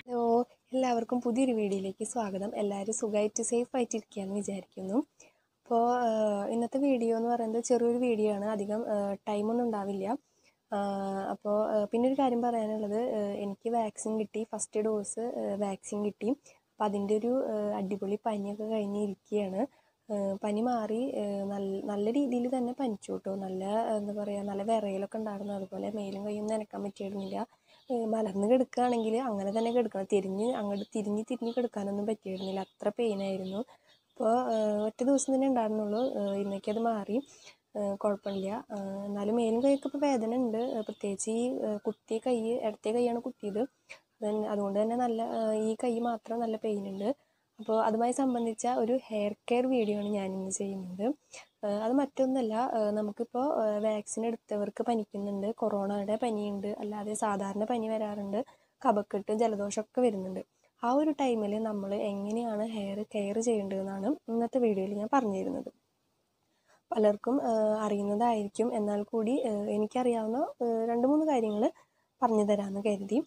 hello എല്ലാവർക്കും പുതിയൊരു വീഡിയോയിലേക്ക് സ്വാഗതം എല്ലാവരും സുഖമായിട്ട് സേഫ് ആയിട്ടിരിക്കുകയെന്ന് വിചാരിക്കുന്നു അപ്പോൾ ഇന്നത്തെ വീഡിയോ എന്ന് പറയുന്നത് ചെറിയൊരു വീഡിയോ ആണ് അധികം ടൈമൊന്നും ഉണ്ടാവില്ല അപ്പോൾ പിന്നെ ഒരു കാര്യം പറയാനുള്ളത് എനിക്ക് വാക്സിൻ കിട്ടി ഫസ്റ്റ് ഡോസ് വാക്സിൻ കിട്ടി അപ്പോൾ അതിൻ്റെ ഒരു അടിപൊളി പനിയൊക്കെ കഴിഞ്ഞിരിക്കുകയാണ് പനി മാറി നല്ല രീതിയിൽ തന്നെ പനിച്ചു കേട്ടോ നല്ല എന്താ പറയുക നല്ല വിറയലൊക്കെ ഉണ്ടായിരുന്നു അതുപോലെ മേലും കയ്യും നനക്കാൻ പറ്റിയിരുന്നില്ല മലർന്ന് കിടക്കുകയാണെങ്കിൽ അങ്ങനെ തന്നെ കിടക്കണം തിരിഞ്ഞ് അങ്ങോട്ട് തിരിഞ്ഞ് തിരിഞ്ഞ് കിടക്കാനൊന്നും പറ്റിയിരുന്നില്ല അത്ര പെയിനായിരുന്നു അപ്പോൾ ഒറ്റ ദിവസം തന്നെ ഉണ്ടായിരുന്നുള്ളൂ ഇന്നേക്ക് അത് മാറി കുഴപ്പമില്ല എന്നാലും മേലും കൈക്ക് ഇപ്പോൾ വേദന ഉണ്ട് പ്രത്യേകിച്ച് ഈ കുത്തിയ കൈ ഇടത്തെ കൈയാണ് കുത്തിയത് അതുകൊണ്ട് തന്നെ നല്ല ഈ കൈ മാത്രം നല്ല പെയിൻ ഉണ്ട് അപ്പോൾ അതുമായി സംബന്ധിച്ച ഒരു ഹെയർ കെയർ വീഡിയോ ആണ് ഞാനിന്ന് ചെയ്യുന്നത് അത് മറ്റൊന്നല്ല നമുക്കിപ്പോൾ വാക്സിൻ എടുത്തവർക്ക് പനിക്കുന്നുണ്ട് കൊറോണയുടെ പനിയുണ്ട് അല്ലാതെ സാധാരണ പനി വരാറുണ്ട് കപക്കെട്ട് ജലദോഷമൊക്കെ വരുന്നുണ്ട് ആ ഒരു ടൈമിൽ നമ്മൾ എങ്ങനെയാണ് ഹെയർ കെയർ ചെയ്യേണ്ടതെന്നാണ് ഇന്നത്തെ വീഡിയോയിൽ ഞാൻ പറഞ്ഞു തരുന്നത് പലർക്കും അറിയുന്നതായിരിക്കും എന്നാൽ കൂടി എനിക്കറിയാവുന്ന രണ്ട് മൂന്ന് കാര്യങ്ങൾ പറഞ്ഞു തരാമെന്ന് കരുതി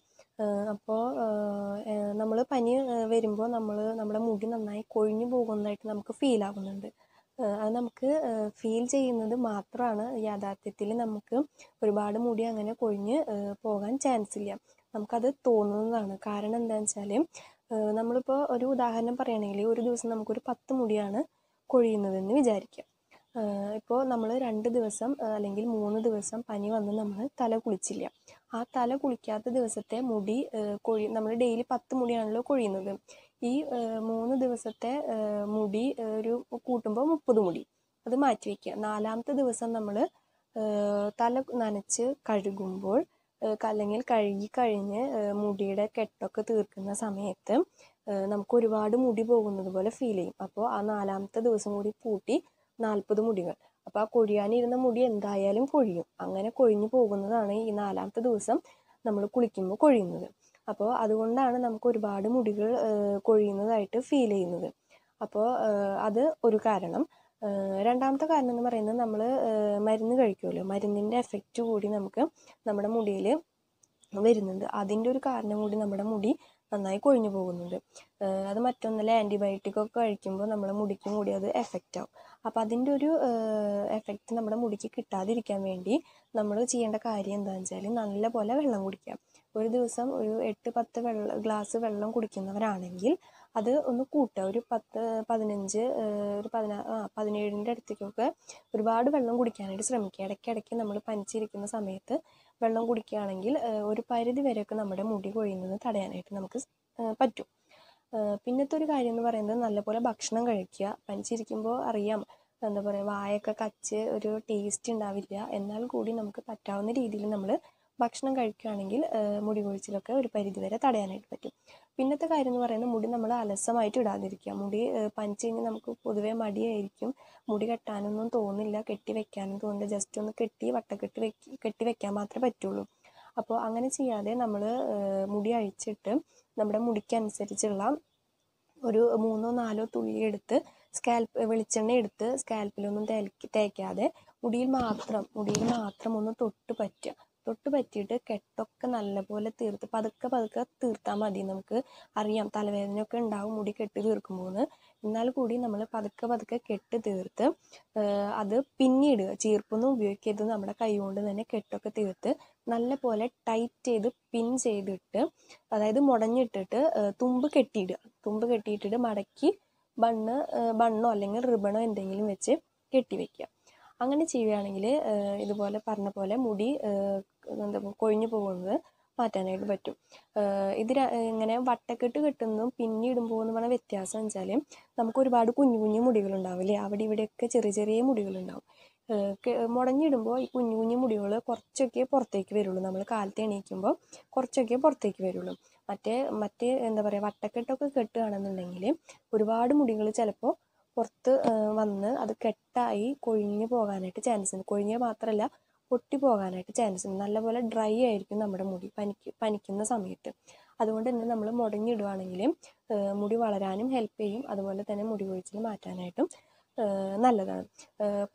അപ്പോൾ നമ്മൾ പനി വരുമ്പോൾ നമ്മൾ നമ്മുടെ മുടി നന്നായി കൊഴിഞ്ഞു പോകുന്നതായിട്ട് നമുക്ക് ഫീൽ ആകുന്നുണ്ട് അത് നമുക്ക് ഫീൽ ചെയ്യുന്നത് മാത്രമാണ് യാഥാർത്ഥ്യത്തിൽ നമുക്ക് ഒരുപാട് മുടി അങ്ങനെ കൊഴിഞ്ഞ് പോകാൻ ചാൻസ് ഇല്ല നമുക്കത് തോന്നുന്നതാണ് കാരണം എന്താണെന്ന് വെച്ചാൽ നമ്മളിപ്പോൾ ഒരു ഉദാഹരണം പറയുകയാണെങ്കിൽ ഒരു ദിവസം നമുക്കൊരു പത്ത് മുടിയാണ് കൊഴിയുന്നതെന്ന് വിചാരിക്കുക ഇപ്പോൾ നമ്മൾ രണ്ട് ദിവസം അല്ലെങ്കിൽ മൂന്ന് ദിവസം പനി വന്ന് നമ്മൾ തല കുളിച്ചില്ല ആ തല കുളിക്കാത്ത ദിവസത്തെ മുടി കൊഴി നമ്മൾ ഡെയിലി പത്ത് മുടിയാണല്ലോ കൊഴിയുന്നത് ഈ മൂന്ന് ദിവസത്തെ മുടി ഒരു കൂട്ടുമ്പോൾ മുപ്പത് മുടി അത് മാറ്റി വയ്ക്കുക നാലാമത്തെ ദിവസം നമ്മൾ തല നനച്ച് കഴുകുമ്പോൾ അല്ലെങ്കിൽ കഴുകി കഴിഞ്ഞ് മുടിയുടെ കെട്ടൊക്കെ തീർക്കുന്ന സമയത്ത് നമുക്ക് ഒരുപാട് മുടി പോകുന്നത് പോലെ ഫീൽ ചെയ്യും അപ്പോൾ ആ നാലാമത്തെ ദിവസം കൂടി കൂട്ടി നാൽപ്പത് മുടികൾ അപ്പോൾ ആ കൊഴിയാനിരുന്ന മുടി എന്തായാലും കൊഴിയും അങ്ങനെ കൊഴിഞ്ഞു പോകുന്നതാണ് ഈ നാലാമത്തെ ദിവസം നമ്മൾ കുളിക്കുമ്പോൾ കൊഴിയുന്നത് അപ്പോൾ അതുകൊണ്ടാണ് നമുക്ക് ഒരുപാട് മുടികൾ കൊഴിയുന്നതായിട്ട് ഫീൽ ചെയ്യുന്നത് അപ്പോൾ അത് ഒരു കാരണം രണ്ടാമത്തെ കാരണം എന്ന് പറയുന്നത് നമ്മൾ മരുന്ന് കഴിക്കുമല്ലോ മരുന്നിൻ്റെ എഫക്റ്റ് കൂടി നമുക്ക് നമ്മുടെ മുടിയിൽ വരുന്നുണ്ട് അതിൻ്റെ ഒരു കാരണം കൂടി നമ്മുടെ മുടി നന്നായി കൊഴിഞ്ഞു പോകുന്നുണ്ട് അത് മറ്റൊന്നല്ല ആൻറ്റിബയോട്ടിക് ഒക്കെ കഴിക്കുമ്പോൾ നമ്മുടെ മുടിക്കും കൂടി അത് എഫക്റ്റ് ആവും അപ്പം അതിൻ്റെ ഒരു എഫക്റ്റ് നമ്മുടെ മുടിക്ക് കിട്ടാതിരിക്കാൻ വേണ്ടി നമ്മൾ ചെയ്യേണ്ട കാര്യം എന്താണെന്ന് വെച്ചാൽ നല്ലപോലെ വെള്ളം കുടിക്കുക ഒരു ദിവസം ഒരു എട്ട് പത്ത് വെള്ള ഗ്ലാസ് വെള്ളം കുടിക്കുന്നവരാണെങ്കിൽ അത് ഒന്ന് കൂട്ടുക ഒരു പത്ത് പതിനഞ്ച് ഒരു പതിനാ ആ പതിനേഴിൻ്റെ അടുത്തേക്കൊക്കെ ഒരുപാട് വെള്ളം കുടിക്കാനായിട്ട് ശ്രമിക്കുക ഇടയ്ക്കിടയ്ക്ക് നമ്മൾ പനിച്ചിരിക്കുന്ന സമയത്ത് വെള്ളം കുടിക്കുകയാണെങ്കിൽ ഒരു പരിധി വരെയൊക്കെ നമ്മുടെ മുടി കൊഴിയുന്നത് തടയാനായിട്ട് നമുക്ക് പറ്റും പിന്നത്തെ ഒരു കാര്യം എന്ന് പറയുന്നത് നല്ലപോലെ ഭക്ഷണം കഴിക്കുക പനിച്ചിരിക്കുമ്പോൾ അറിയാം എന്താ പറയുക വായൊക്കെ കച്ച് ഒരു ടേസ്റ്റ് ഉണ്ടാവില്ല എന്നാൽ കൂടി നമുക്ക് പറ്റാവുന്ന രീതിയിൽ നമ്മൾ ഭക്ഷണം കഴിക്കുകയാണെങ്കിൽ മുടി കൊഴിച്ചിലൊക്കെ ഒരു പരിധി വരെ തടയാനായിട്ട് പറ്റും പിന്നത്തെ കാര്യം എന്ന് പറയുന്നത് മുടി നമ്മൾ അലസമായിട്ട് ഇടാതിരിക്കുക മുടി പനിച്ച് കഴിഞ്ഞാൽ നമുക്ക് പൊതുവേ മടിയായിരിക്കും മുടി കെട്ടാനൊന്നും തോന്നില്ല കെട്ടി വെക്കാനും തോന്നില്ല ജസ്റ്റ് ഒന്ന് കെട്ടി വട്ടക്കെട്ടി വെക്കി കെട്ടി വെക്കാൻ മാത്രമേ പറ്റുള്ളൂ അപ്പോൾ അങ്ങനെ ചെയ്യാതെ നമ്മൾ മുടി അഴിച്ചിട്ട് നമ്മുടെ മുടിക്കനുസരിച്ചുള്ള ഒരു മൂന്നോ നാലോ തുള്ളി എടുത്ത് സ്കാൽപ്പ് വെളിച്ചെണ്ണ എടുത്ത് സ്കാൽപ്പിലൊന്നും തേക്കാതെ മുടിയിൽ മാത്രം മുടിയിൽ മാത്രം ഒന്ന് തൊട്ട് പറ്റുക തൊട്ട് പറ്റിയിട്ട് കെട്ടൊക്കെ നല്ലപോലെ തീർത്ത് പതുക്കെ പതുക്കെ തീർത്താൽ മതി നമുക്ക് അറിയാം തലവേദനയൊക്കെ ഉണ്ടാവും മുടി കെട്ടി തീർക്കുമ്പോൾ എന്നാൽ കൂടി നമ്മൾ പതുക്കെ പതുക്കെ കെട്ട് തീർത്ത് അത് പിന്നിയിടുക ചീർപ്പൊന്നും ഉപയോഗിക്കരുത് നമ്മുടെ കൈ കൊണ്ട് തന്നെ കെട്ടൊക്കെ തീർത്ത് നല്ല പോലെ ടൈറ്റ് ചെയ്ത് പിൻ ചെയ്തിട്ട് അതായത് മുടഞ്ഞിട്ടിട്ട് തുമ്പ് കെട്ടിയിടുക തുമ്പ് കെട്ടിയിട്ടിട്ട് മടക്കി ബണ്ണ് ബണ്ണോ അല്ലെങ്കിൽ റിബണോ എന്തെങ്കിലും വെച്ച് കെട്ടി അങ്ങനെ ചെയ്യുകയാണെങ്കിൽ ഇതുപോലെ പറഞ്ഞ പോലെ മുടി എന്താ കൊഴിഞ്ഞു പോകുന്നത് മാറ്റാനായിട്ട് പറ്റും ഇത് ഇങ്ങനെ വട്ടക്കെട്ട് കെട്ടുന്നതും പിന്നെ ഇടുമ്പോൾ എന്ന് പറഞ്ഞാൽ വ്യത്യാസം വെച്ചാൽ നമുക്ക് ഒരുപാട് കുഞ്ഞു കുഞ്ഞു അല്ലേ അവിടെ ഇവിടെയൊക്കെ ചെറിയ ചെറിയ മുടികളുണ്ടാവും മുടഞ്ഞിടുമ്പോൾ ഈ കുഞ്ഞു കുഞ്ഞു മുടികൾ കുറച്ചൊക്കെ പുറത്തേക്ക് വരുള്ളൂ നമ്മൾ കാലത്ത് എണീക്കുമ്പോൾ കുറച്ചൊക്കെ പുറത്തേക്ക് വരുള്ളൂ മറ്റേ മറ്റേ എന്താ പറയുക വട്ടക്കെട്ടൊക്കെ കെട്ടുകയാണെന്നുണ്ടെങ്കിൽ ഒരുപാട് മുടികൾ ചിലപ്പോൾ പുറത്ത് വന്ന് അത് കെട്ടായി കൊഴിഞ്ഞു പോകാനായിട്ട് ചാൻസ് ഉണ്ട് കൊഴിഞ്ഞാൽ മാത്രമല്ല പൊട്ടിപ്പോകാനായിട്ട് ചാൻസ് ഉണ്ട് നല്ലപോലെ ഡ്രൈ ആയിരിക്കും നമ്മുടെ മുടി പനിക്ക് പനിക്കുന്ന സമയത്ത് അതുകൊണ്ട് തന്നെ നമ്മൾ മുടങ്ങിയിടുവാണെങ്കിൽ മുടി വളരാനും ഹെൽപ്പ് ചെയ്യും അതുപോലെ തന്നെ മുടി കൊഴിച്ചിൽ മാറ്റാനായിട്ടും നല്ലതാണ്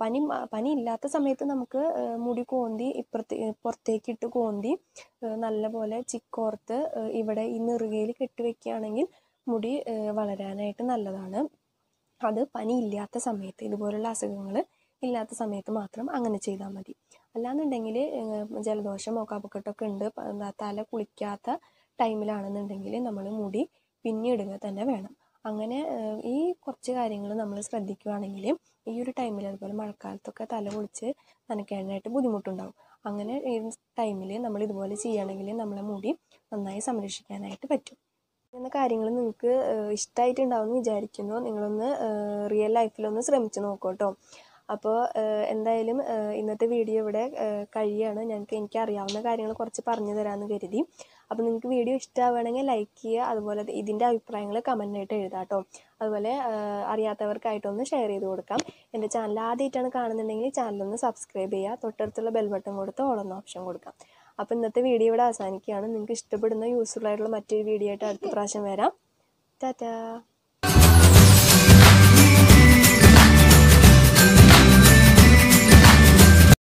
പനി പനി ഇല്ലാത്ത സമയത്ത് നമുക്ക് മുടി കോന്തി ഇപ്പുറത്തെ പുറത്തേക്കിട്ട് കോന്തി നല്ലപോലെ ചിക്കോർത്ത് ഇവിടെ ഈ നെറുകയിൽ കെട്ടിവെക്കുകയാണെങ്കിൽ മുടി വളരാനായിട്ട് നല്ലതാണ് അത് പനി ഇല്ലാത്ത സമയത്ത് ഇതുപോലുള്ള അസുഖങ്ങൾ ഇല്ലാത്ത സമയത്ത് മാത്രം അങ്ങനെ ചെയ്താൽ മതി അല്ലാന്നുണ്ടെങ്കിൽ ജലദോഷമോ കപക്കെട്ടൊക്കെ ഉണ്ട് തല കുളിക്കാത്ത ടൈമിലാണെന്നുണ്ടെങ്കിൽ നമ്മൾ മുടി പിന്നിടുക തന്നെ വേണം അങ്ങനെ ഈ കുറച്ച് കാര്യങ്ങൾ നമ്മൾ ശ്രദ്ധിക്കുകയാണെങ്കിൽ ഈ ഒരു ടൈമിൽ അതുപോലെ മഴക്കാലത്തൊക്കെ തല കുളിച്ച് നനയ്ക്കാനായിട്ട് ബുദ്ധിമുട്ടുണ്ടാവും അങ്ങനെ ഈ ടൈമിൽ നമ്മൾ ഇതുപോലെ ചെയ്യുകയാണെങ്കിൽ നമ്മളെ മുടി നന്നായി സംരക്ഷിക്കാനായിട്ട് പറ്റും എന്ന കാര്യങ്ങൾ നിങ്ങൾക്ക് ഇഷ്ടമായിട്ടുണ്ടാവും എന്ന് വിചാരിക്കുന്നു നിങ്ങളൊന്ന് റിയൽ ലൈഫിലൊന്ന് ശ്രമിച്ചു നോക്കൂ കേട്ടോ അപ്പോൾ എന്തായാലും ഇന്നത്തെ വീഡിയോ ഇവിടെ കഴിയാണ് ഞങ്ങൾക്ക് എനിക്ക് അറിയാവുന്ന കാര്യങ്ങൾ കുറച്ച് പറഞ്ഞു തരാമെന്ന് കരുതി അപ്പോൾ നിങ്ങൾക്ക് വീഡിയോ ഇഷ്ടമാവുകയാണെങ്കിൽ ലൈക്ക് ചെയ്യുക അതുപോലെ ഇതിൻ്റെ അഭിപ്രായങ്ങൾ കമൻറ്റായിട്ട് എഴുതാം കേട്ടോ അതുപോലെ അറിയാത്തവർക്കായിട്ടൊന്ന് ഷെയർ ചെയ്ത് കൊടുക്കാം എൻ്റെ ചാനൽ ആദ്യമായിട്ടാണ് കാണുന്നുണ്ടെങ്കിൽ ചാനലൊന്ന് സബ്സ്ക്രൈബ് ചെയ്യുക തൊട്ടടുത്തുള്ള ബെൽ ബട്ടൺ കൊടുത്ത് ഓളൊന്ന് ഓപ്ഷൻ കൊടുക്കാം അപ്പോൾ ഇന്നത്തെ വീഡിയോ ഇവിടെ അവസാനിക്കുകയാണ് നിങ്ങൾക്ക് ഇഷ്ടപ്പെടുന്ന യൂസ്ഫുൾ ആയിട്ടുള്ള മറ്റൊരു വീഡിയോ ആയിട്ട് അടുത്ത പ്രാവശ്യം വരാം ടാറ്റാ